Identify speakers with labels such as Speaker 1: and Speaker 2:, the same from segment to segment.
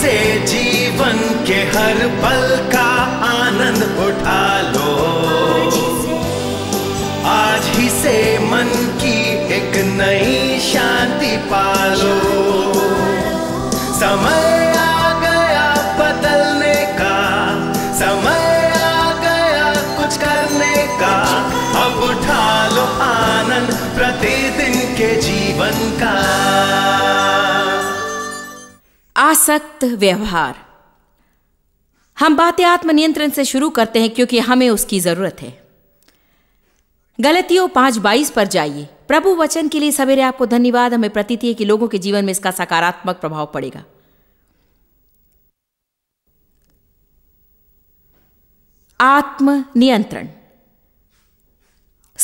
Speaker 1: से जीवन के हर पल का आनंद उठा लो आज ही से मन की एक नई शांति पालो समय आ गया बदलने का समय आ गया कुछ करने का उठा लो आनंद प्रतिदिन के जीवन का आसक्त व्यवहार हम बातें आत्मनियंत्रण से शुरू करते हैं क्योंकि हमें उसकी ज़रूरत है गलतियों पांच बाईस पर जाइए प्रभु वचन के लिए सवेरे आपको धन्यवाद हमें प्रतीत है कि लोगों के जीवन में इसका सकारात्मक प्रभाव पड़ेगा आत्म नियंत्रण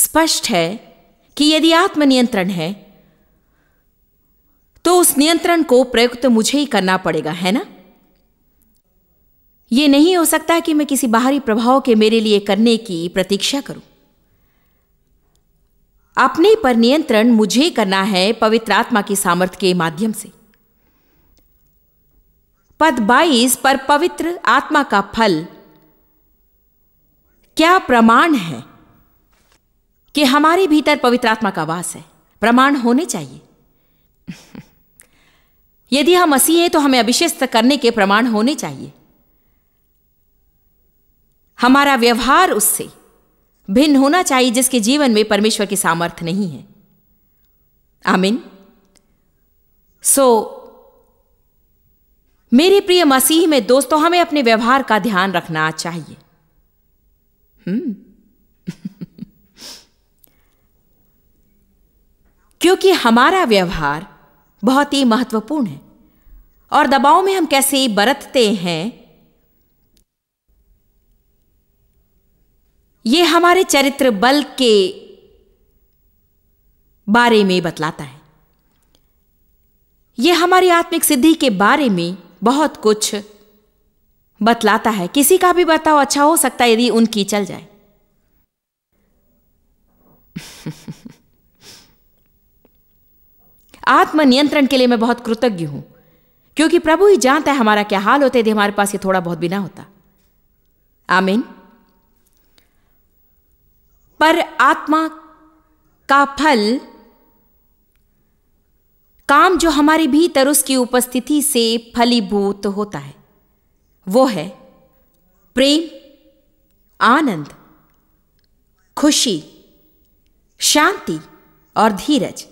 Speaker 1: स्पष्ट है कि यदि आत्मनियंत्रण है तो उस नियंत्रण को प्रयुक्त तो मुझे ही करना पड़ेगा है ना यह नहीं हो सकता कि मैं किसी बाहरी प्रभाव के मेरे लिए करने की प्रतीक्षा करूं अपने पर नियंत्रण मुझे करना है पवित्र आत्मा की सामर्थ्य के माध्यम से पद 22 पर पवित्र आत्मा का फल क्या प्रमाण है कि हमारे भीतर पवित्र आत्मा का वास है प्रमाण होने चाहिए यदि हम मसीह हैं तो हमें अभिशिस्त करने के प्रमाण होने चाहिए हमारा व्यवहार उससे भिन्न होना चाहिए जिसके जीवन में परमेश्वर की सामर्थ्य नहीं है आमिन सो so, मेरे प्रिय मसीह में दोस्तों हमें अपने व्यवहार का ध्यान रखना चाहिए हम्म। क्योंकि हमारा व्यवहार बहुत ही महत्वपूर्ण है और दबाव में हम कैसे बरतते हैं ये हमारे चरित्र बल के बारे में बतलाता है यह हमारी आत्मिक सिद्धि के बारे में बहुत कुछ बतलाता है किसी का भी बताओ अच्छा हो सकता है यदि उनकी चल जाए आत्मनियंत्रण के लिए मैं बहुत कृतज्ञ हूं क्योंकि प्रभु ही जानता है हमारा क्या हाल होता यदि हमारे पास ये थोड़ा बहुत भी ना होता आमीन पर आत्मा का फल काम जो हमारे भीतर उसकी उपस्थिति से फलीभूत होता है वो है प्रेम आनंद खुशी शांति और धीरज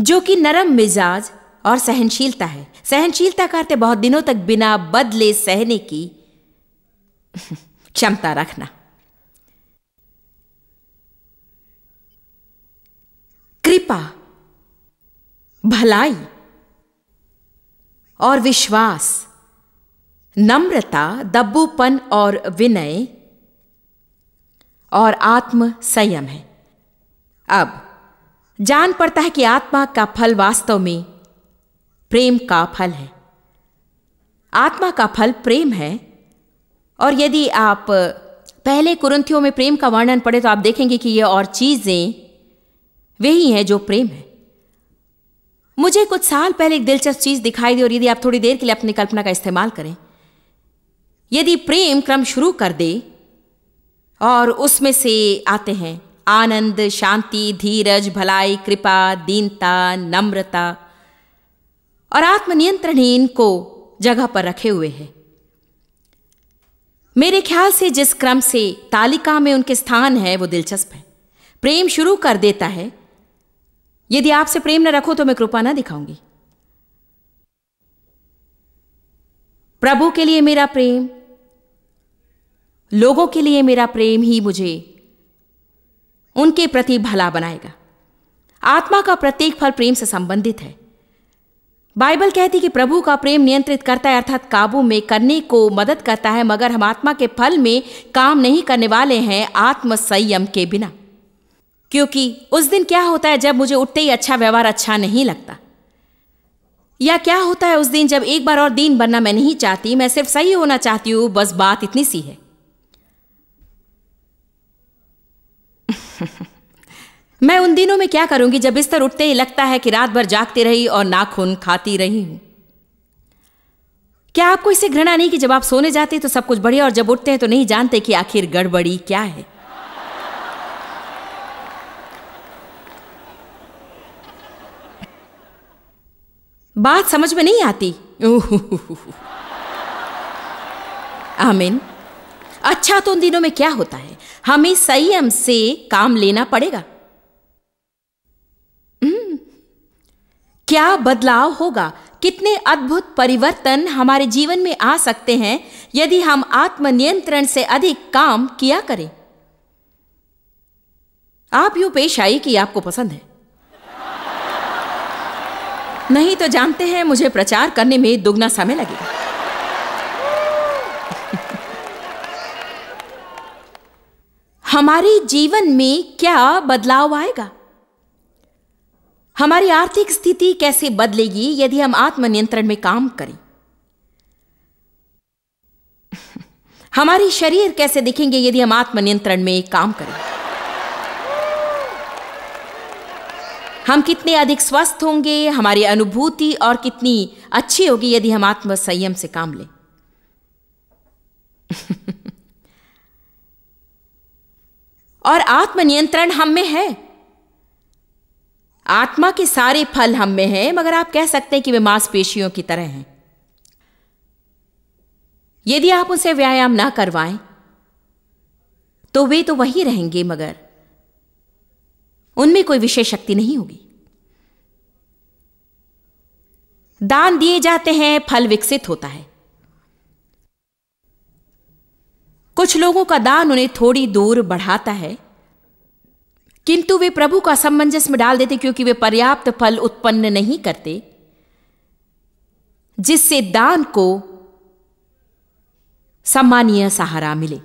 Speaker 1: जो कि नरम मिजाज और सहनशीलता है सहनशीलता करते बहुत दिनों तक बिना बदले सहने की क्षमता रखना कृपा भलाई और विश्वास नम्रता दब्बूपन और विनय और आत्म संयम है अब जान पड़ता है कि आत्मा का फल वास्तव में प्रेम का फल है आत्मा का फल प्रेम है और यदि आप पहले कुरंथियों में प्रेम का वर्णन पड़े तो आप देखेंगे कि ये और चीज़ें वही हैं जो प्रेम है मुझे कुछ साल पहले एक दिलचस्प चीज़ दिखाई दी और यदि आप थोड़ी देर के लिए अपनी कल्पना का इस्तेमाल करें यदि प्रेम क्रम शुरू कर दे और उसमें से आते हैं आनंद शांति धीरज भलाई कृपा दीनता नम्रता और आत्मनियंत्रण ही इनको जगह पर रखे हुए है मेरे ख्याल से जिस क्रम से तालिका में उनके स्थान है वो दिलचस्प है प्रेम शुरू कर देता है यदि आपसे प्रेम न रखो तो मैं कृपा ना दिखाऊंगी प्रभु के लिए मेरा प्रेम लोगों के लिए मेरा प्रेम ही मुझे उनके प्रति भला बनाएगा आत्मा का प्रत्येक फल प्रेम से संबंधित है बाइबल कहती कि प्रभु का प्रेम नियंत्रित करता है अर्थात काबू में करने को मदद करता है मगर हम आत्मा के फल में काम नहीं करने वाले हैं आत्म संयम के बिना क्योंकि उस दिन क्या होता है जब मुझे उठते ही अच्छा व्यवहार अच्छा नहीं लगता या क्या होता है उस दिन जब एक बार और दीन बनना मैं नहीं चाहती मैं सिर्फ सही होना चाहती हूँ बस बात इतनी सी है मैं उन दिनों में क्या करूंगी जब बिस्तर उठते ही लगता है कि रात भर जागती रही और नाखून खाती रही हूं क्या आपको इससे घृणा नहीं कि जब आप सोने जाते हैं तो सब कुछ बढ़िया और जब उठते हैं तो नहीं जानते कि आखिर गड़बड़ी क्या है बात समझ में नहीं आती आमीन I अच्छा तो उन दिनों में क्या होता है हमें संयम से काम लेना पड़ेगा हम्म। क्या बदलाव होगा कितने अद्भुत परिवर्तन हमारे जीवन में आ सकते हैं यदि हम आत्मनियंत्रण से अधिक काम किया करें आप यूं पेश आई कि आपको पसंद है नहीं तो जानते हैं मुझे प्रचार करने में दुगना समय लगेगा हमारे जीवन में क्या बदलाव आएगा हमारी आर्थिक स्थिति कैसे बदलेगी यदि हम आत्मनियंत्रण में काम करें हमारे शरीर कैसे दिखेंगे यदि हम आत्मनियंत्रण में काम करें हम कितने अधिक स्वस्थ होंगे हमारी अनुभूति और कितनी अच्छी होगी यदि हम आत्म संयम से काम लें और आत्मनियंत्रण हम में है आत्मा के सारे फल हम में हैं मगर आप कह सकते हैं कि वे मांसपेशियों की तरह हैं यदि आप उसे व्यायाम ना करवाएं तो वे तो वही रहेंगे मगर उनमें कोई विशेष शक्ति नहीं होगी दान दिए जाते हैं फल विकसित होता है कुछ लोगों का दान उन्हें थोड़ी दूर बढ़ाता है किंतु वे प्रभु का असमंजस में डाल देते क्योंकि वे पर्याप्त फल उत्पन्न नहीं करते जिससे दान को सम्मानीय सहारा मिले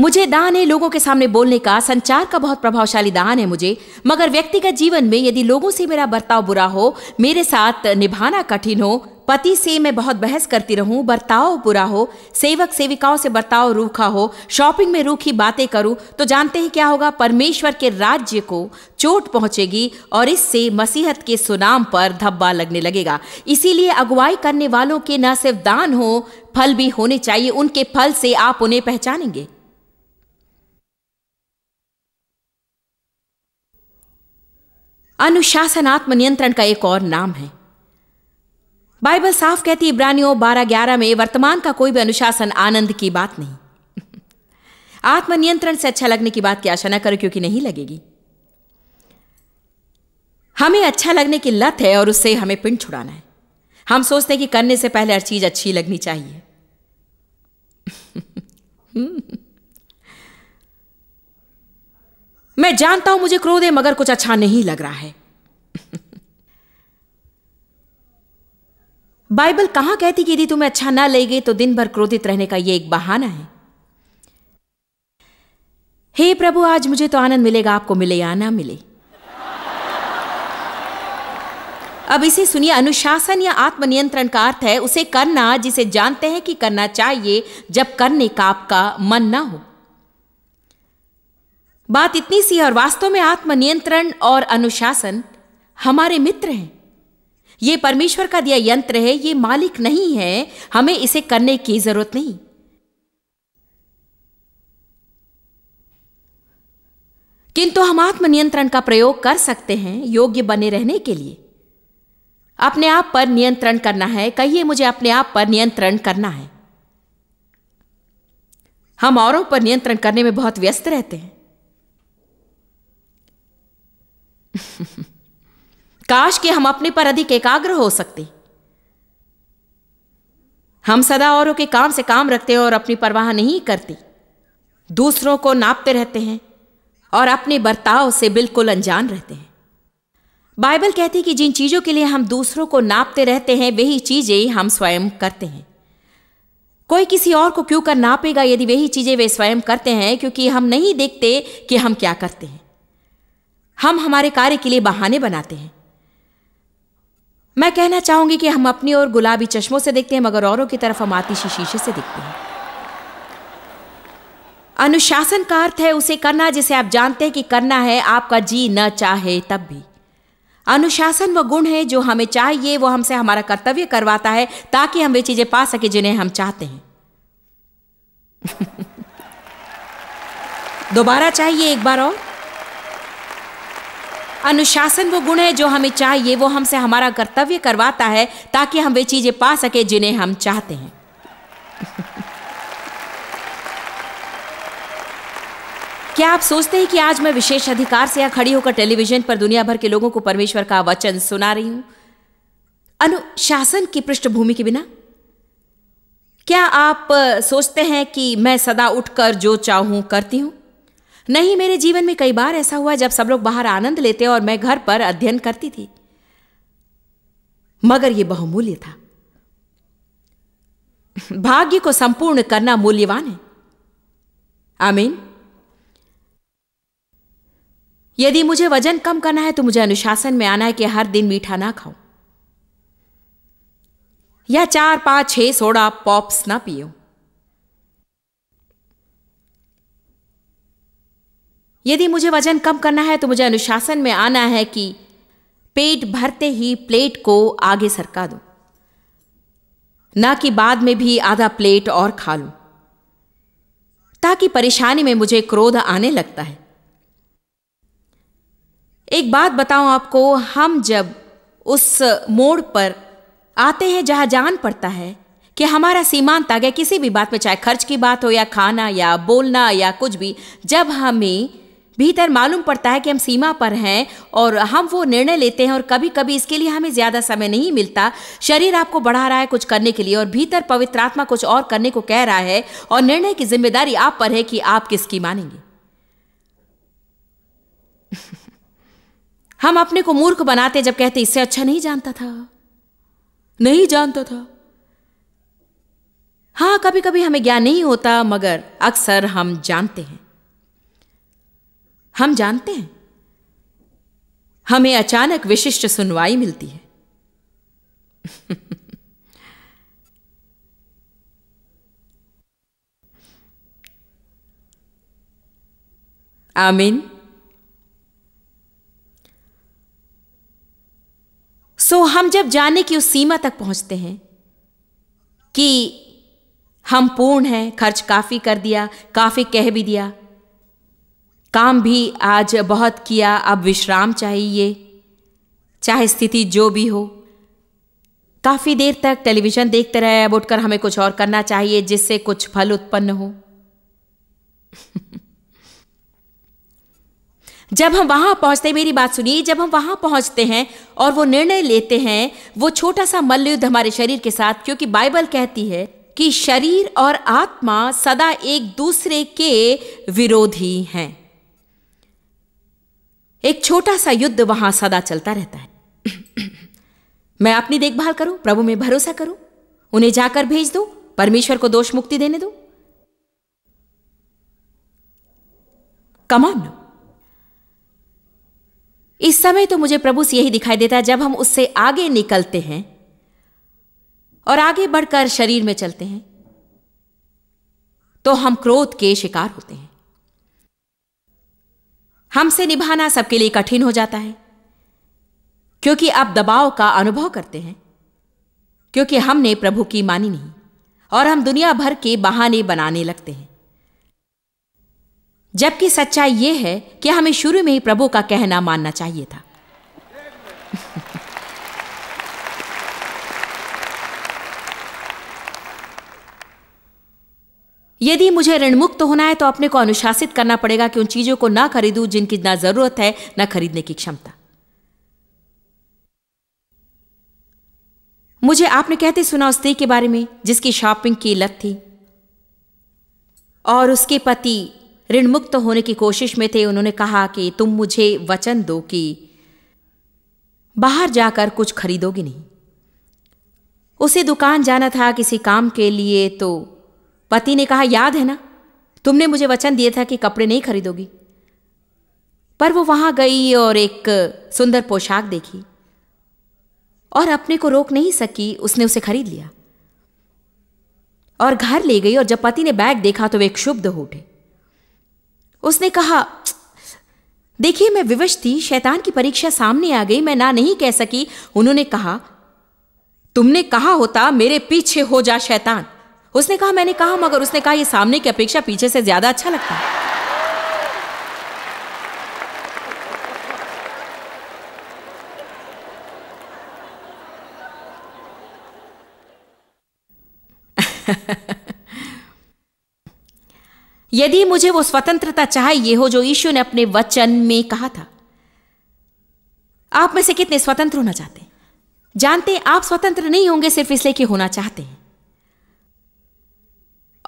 Speaker 1: मुझे दान है लोगों के सामने बोलने का संचार का बहुत प्रभावशाली दान है मुझे मगर व्यक्तिगत जीवन में यदि लोगों से मेरा बर्ताव बुरा हो मेरे साथ निभाना कठिन हो पति से मैं बहुत बहस करती रहूं बर्ताव बुरा हो सेवक सेविकाओं से बर्ताव रूखा हो शॉपिंग में रूखी बातें करूं तो जानते ही क्या होगा परमेश्वर के राज्य को चोट पहुंचेगी और इससे मसीहत के सुनाम पर धब्बा लगने लगेगा इसीलिए अगुवाई करने वालों के न सिर्फ दान हो फल भी होने चाहिए उनके फल से आप उन्हें पहचानेंगे अनुशासन आत्मनियंत्रण का एक और नाम है बाइबल साफ कहती इब्रानियों बारह ग्यारह में वर्तमान का कोई भी अनुशासन आनंद की बात नहीं आत्मनियंत्रण से अच्छा लगने की बात की आशा ना करो क्योंकि नहीं लगेगी हमें अच्छा लगने की लत है और उससे हमें पिंड छुड़ाना है हम सोचते हैं कि करने से पहले हर चीज अच्छी लगनी चाहिए हम्म। मैं जानता हूं मुझे क्रोध है मगर कुछ अच्छा नहीं लग रहा है बाइबल कहां कहती कि यदि तुम्हें अच्छा ना लगे तो दिन भर क्रोधित रहने का यह एक बहाना है हे प्रभु आज मुझे तो आनंद मिलेगा आपको मिले या ना मिले अब इसे सुनिए अनुशासन या आत्मनियंत्रण का अर्थ है उसे करना जिसे जानते हैं कि करना चाहिए जब करने का आपका मन ना हो बात इतनी सी और वास्तव में आत्मनियंत्रण और अनुशासन हमारे मित्र हैं ये परमेश्वर का दिया यंत्र है ये मालिक नहीं है हमें इसे करने की जरूरत नहीं किंतु हम आत्मनियंत्रण का प्रयोग कर सकते हैं योग्य बने रहने के लिए अपने आप पर नियंत्रण करना है कहिए मुझे अपने आप पर नियंत्रण करना है हम औरों पर नियंत्रण करने में बहुत व्यस्त रहते हैं काश कि हम अपने पर अधिक एकाग्र हो सकते हम सदा औरों के काम से काम रखते हैं और अपनी परवाह नहीं करते दूसरों को नापते रहते हैं और अपने बर्ताव से बिल्कुल अनजान रहते हैं बाइबल कहती है कि जिन चीज़ों के लिए हम दूसरों को नापते रहते हैं वही चीज़ें हम स्वयं करते हैं कोई किसी और को क्यों कर नापेगा यदि वही चीज़ें वे स्वयं करते हैं क्योंकि हम नहीं देखते कि हम क्या करते हैं हम हमारे कार्य के लिए बहाने बनाते हैं मैं कहना चाहूंगी कि हम अपनी ओर गुलाबी चश्मों से देखते हैं मगर औरों की तरफ हम आतिशी शीशे से देखते हैं अनुशासन का अर्थ है उसे करना जिसे आप जानते हैं कि करना है आपका जी न चाहे तब भी अनुशासन वह गुण है जो हमें चाहिए वो हमसे हमारा कर्तव्य करवाता है ताकि हम वे चीजें पा सके जिन्हें हम चाहते हैं दोबारा चाहिए एक बार और अनुशासन वो गुण है जो हमें चाहिए वो हमसे हमारा कर्तव्य करवाता है ताकि हम वे चीज़ें पा सके जिन्हें हम चाहते हैं क्या आप सोचते हैं कि आज मैं विशेष अधिकार से यहाँ खड़ी होकर टेलीविजन पर दुनिया भर के लोगों को परमेश्वर का वचन सुना रही हूं अनुशासन की पृष्ठभूमि के बिना क्या आप सोचते हैं कि मैं सदा उठकर जो चाहूं करती हूं नहीं मेरे जीवन में कई बार ऐसा हुआ जब सब लोग बाहर आनंद लेते और मैं घर पर अध्ययन करती थी मगर यह बहुमूल्य था भाग्य को संपूर्ण करना मूल्यवान है आमीन यदि मुझे वजन कम करना है तो मुझे अनुशासन में आना है कि हर दिन मीठा ना खाऊं या चार पांच छह सोडा पॉप्स ना पियो यदि मुझे वजन कम करना है तो मुझे अनुशासन में आना है कि पेट भरते ही प्लेट को आगे सरका दो ना कि बाद में भी आधा प्लेट और खा लूं ताकि परेशानी में मुझे क्रोध आने लगता है एक बात बताऊं आपको हम जब उस मोड़ पर आते हैं जहां जान पड़ता है कि हमारा सीमांत आ गया किसी भी बात में चाहे खर्च की बात हो या खाना या बोलना या कुछ भी जब हमें भीतर मालूम पड़ता है कि हम सीमा पर हैं और हम वो निर्णय लेते हैं और कभी कभी इसके लिए हमें ज़्यादा समय नहीं मिलता शरीर आपको बढ़ा रहा है कुछ करने के लिए और भीतर पवित्र आत्मा कुछ और करने को कह रहा है और निर्णय की जिम्मेदारी आप पर है कि आप किसकी मानेंगे हम अपने को मूर्ख बनाते जब कहते इससे अच्छा नहीं जानता था नहीं जानता था हाँ कभी कभी हमें ज्ञान नहीं होता मगर अक्सर हम जानते हैं हम जानते हैं हमें अचानक विशिष्ट सुनवाई मिलती है आमीन सो हम जब जाने की उस सीमा तक पहुंचते हैं कि हम पूर्ण हैं खर्च काफ़ी कर दिया काफ़ी कह भी दिया काम भी आज बहुत किया अब विश्राम चाहिए चाहे स्थिति जो भी हो काफ़ी देर तक टेलीविज़न देखते रहे अब उठकर हमें कुछ और करना चाहिए जिससे कुछ फल उत्पन्न हो जब हम वहां पहुंचते मेरी बात सुनिए जब हम वहां पहुंचते हैं और वो निर्णय लेते हैं वो छोटा सा मल्लयुद्ध हमारे शरीर के साथ क्योंकि बाइबल कहती है कि शरीर और आत्मा सदा एक दूसरे के विरोधी हैं एक छोटा सा युद्ध वहां सदा चलता रहता है मैं अपनी देखभाल करूं प्रभु में भरोसा करूं उन्हें जाकर भेज दो परमेश्वर को दोष मुक्ति देने दो कमान इस समय तो मुझे प्रभु से यही दिखाई देता है जब हम उससे आगे निकलते हैं और आगे बढ़कर शरीर में चलते हैं तो हम क्रोध के शिकार होते हैं हमसे निभाना सबके लिए कठिन हो जाता है क्योंकि आप दबाव का अनुभव करते हैं क्योंकि हमने प्रभु की मानी नहीं और हम दुनिया भर के बहाने बनाने लगते हैं जबकि सच्चाई यह है कि हमें शुरू में ही प्रभु का कहना मानना चाहिए था यदि मुझे ऋणमुक्त होना है तो अपने को अनुशासित करना पड़ेगा कि उन चीजों को ना खरीदू जिनकी ना जरूरत है ना खरीदने की क्षमता मुझे आपने कहते सुना उस के बारे में जिसकी शॉपिंग की लत थी और उसके पति ऋण मुक्त होने की कोशिश में थे उन्होंने कहा कि तुम मुझे वचन दो कि बाहर जाकर कुछ खरीदोगे नहीं उसे दुकान जाना था किसी काम के लिए तो पति ने कहा याद है ना तुमने मुझे वचन दिया था कि कपड़े नहीं खरीदोगी पर वो वहां गई और एक सुंदर पोशाक देखी और अपने को रोक नहीं सकी उसने उसे खरीद लिया और घर ले गई और जब पति ने बैग देखा तो वे क्षुब्ध हो उठे उसने कहा देखिए मैं विवश थी शैतान की परीक्षा सामने आ गई मैं ना नहीं कह सकी उन्होंने कहा तुमने कहा होता मेरे पीछे हो जा शैतान उसने कहा मैंने कहा मगर उसने कहा ये सामने की अपेक्षा पीछे से ज्यादा अच्छा लगता है यदि मुझे वो स्वतंत्रता चाहिए हो जो ईश्वर ने अपने वचन में कहा था आप में से कितने स्वतंत्र होना चाहते हैं जानते आप स्वतंत्र नहीं होंगे सिर्फ इसलिए कि होना चाहते हैं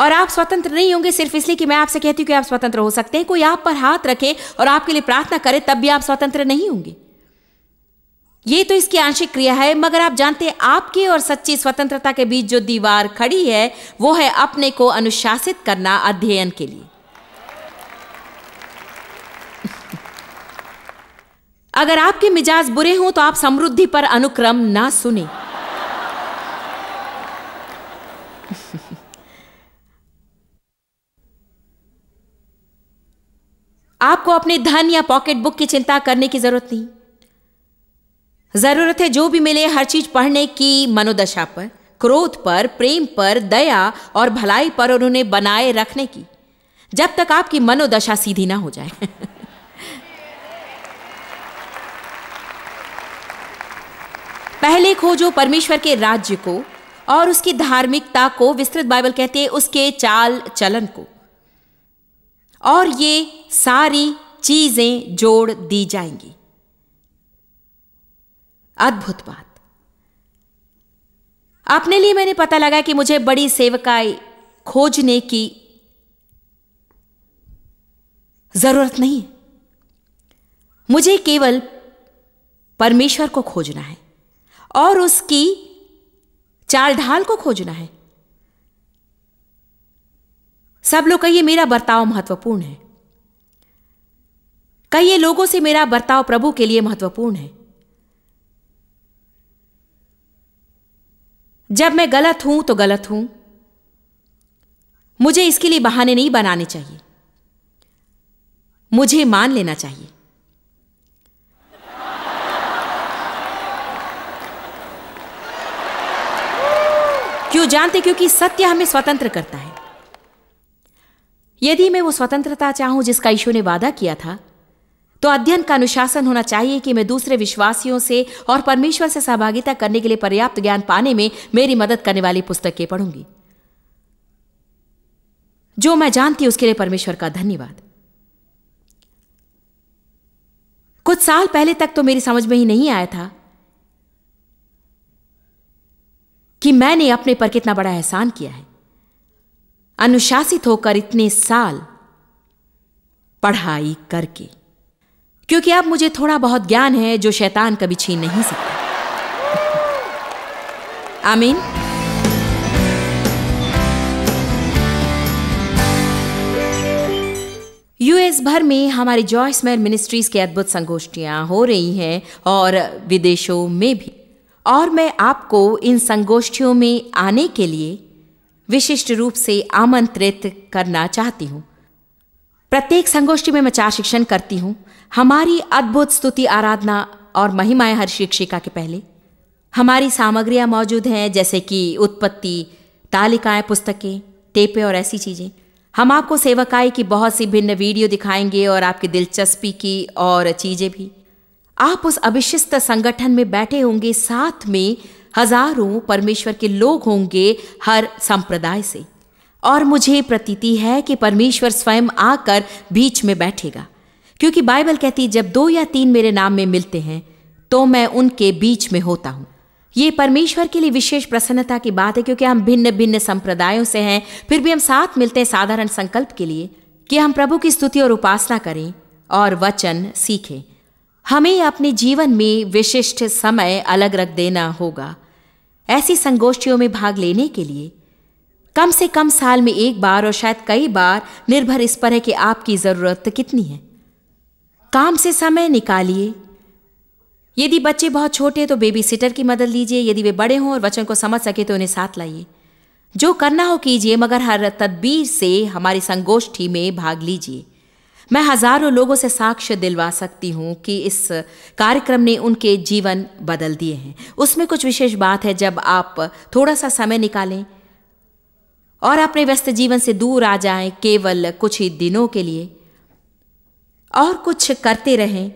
Speaker 1: और आप स्वतंत्र नहीं होंगे सिर्फ इसलिए कि मैं आपसे कहती हूं कि आप स्वतंत्र हो सकते हैं कोई आप पर हाथ रखे और आपके लिए प्रार्थना करे तब भी आप स्वतंत्र नहीं होंगे ये तो इसकी आंशिक क्रिया है मगर आप जानते हैं आपके और सच्ची स्वतंत्रता के बीच जो दीवार खड़ी है वो है अपने को अनुशासित करना अध्ययन के लिए अगर आपके मिजाज बुरे हों तो आप समृद्धि पर अनुक्रम ना सुने आपको अपने धन या पॉकेट बुक की चिंता करने की जरूरत नहीं जरूरत है जो भी मिले हर चीज पढ़ने की मनोदशा पर क्रोध पर प्रेम पर दया और भलाई पर और उन्हें बनाए रखने की जब तक आपकी मनोदशा सीधी ना हो जाए पहले खोजो परमेश्वर के राज्य को और उसकी धार्मिकता को विस्तृत बाइबल कहते हैं उसके चाल चलन को और ये सारी चीजें जोड़ दी जाएंगी अद्भुत बात अपने लिए मैंने पता लगा कि मुझे बड़ी सेवकाई खोजने की जरूरत नहीं है मुझे केवल परमेश्वर को खोजना है और उसकी चाल ढाल को खोजना है सब लोग कहिए मेरा बर्ताव महत्वपूर्ण है कहिए लोगों से मेरा बर्ताव प्रभु के लिए महत्वपूर्ण है जब मैं गलत हूं तो गलत हूं मुझे इसके लिए बहाने नहीं बनाने चाहिए मुझे मान लेना चाहिए क्यों जानते क्योंकि सत्य हमें स्वतंत्र करता है यदि मैं वो स्वतंत्रता चाहूं जिसका ईश्वर ने वादा किया था तो अध्ययन का अनुशासन होना चाहिए कि मैं दूसरे विश्वासियों से और परमेश्वर से सहभागिता करने के लिए पर्याप्त ज्ञान पाने में मेरी मदद करने वाली पुस्तकें पढ़ूंगी जो मैं जानती उसके लिए परमेश्वर का धन्यवाद कुछ साल पहले तक तो मेरी समझ में ही नहीं आया था कि मैंने अपने पर कितना बड़ा एहसान किया है अनुशासित होकर इतने साल पढ़ाई करके क्योंकि अब मुझे थोड़ा बहुत ज्ञान है जो शैतान कभी छीन नहीं सकता आमीन यूएस भर में हमारी जॉयस मैन मिनिस्ट्रीज के अद्भुत संगोष्ठियां हो रही हैं और विदेशों में भी और मैं आपको इन संगोष्ठियों में आने के लिए विशिष्ट रूप से आमंत्रित करना चाहती हूँ प्रत्येक संगोष्ठी में मैं चार शिक्षण करती हूँ हमारी अद्भुत स्तुति आराधना और महिमाएं हर शिक्षिका के पहले हमारी सामग्रियाँ मौजूद हैं जैसे कि उत्पत्ति तालिकाएं पुस्तकें टेपे और ऐसी चीज़ें हम आपको सेवकाई की बहुत सी भिन्न वीडियो दिखाएंगे और आपकी दिलचस्पी की और चीज़ें भी आप उस अभिशिष्ट संगठन में बैठे होंगे साथ में हजारों परमेश्वर के लोग होंगे हर संप्रदाय से और मुझे प्रतीति है कि परमेश्वर स्वयं आकर बीच में बैठेगा क्योंकि बाइबल कहती जब दो या तीन मेरे नाम में मिलते हैं तो मैं उनके बीच में होता हूँ ये परमेश्वर के लिए विशेष प्रसन्नता की बात है क्योंकि हम भिन्न भिन्न संप्रदायों से हैं फिर भी हम साथ मिलते हैं साधारण संकल्प के लिए कि हम प्रभु की स्तुति और उपासना करें और वचन सीखें हमें अपने जीवन में विशिष्ट समय अलग रख देना होगा ऐसी संगोष्ठियों में भाग लेने के लिए कम से कम साल में एक बार और शायद कई बार निर्भर इस पर है कि आपकी ज़रूरत कितनी है काम से समय निकालिए यदि बच्चे बहुत छोटे तो बेबी सिटर की मदद लीजिए यदि वे बड़े हों और वचन को समझ सके तो उन्हें साथ लाइए जो करना हो कीजिए मगर हर तदबीर से हमारी संगोष्ठी में भाग लीजिए मैं हजारों लोगों से साक्ष्य दिलवा सकती हूँ कि इस कार्यक्रम ने उनके जीवन बदल दिए हैं उसमें कुछ विशेष बात है जब आप थोड़ा सा समय निकालें और अपने व्यस्त जीवन से दूर आ जाएं केवल कुछ ही दिनों के लिए और कुछ करते रहें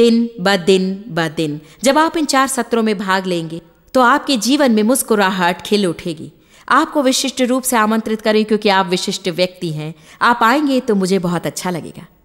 Speaker 1: दिन ब दिन ब दिन जब आप इन चार सत्रों में भाग लेंगे तो आपके जीवन में मुस्कुराहट खिल उठेगी आपको विशिष्ट रूप से आमंत्रित करें क्योंकि आप विशिष्ट व्यक्ति हैं आप आएंगे तो मुझे बहुत अच्छा लगेगा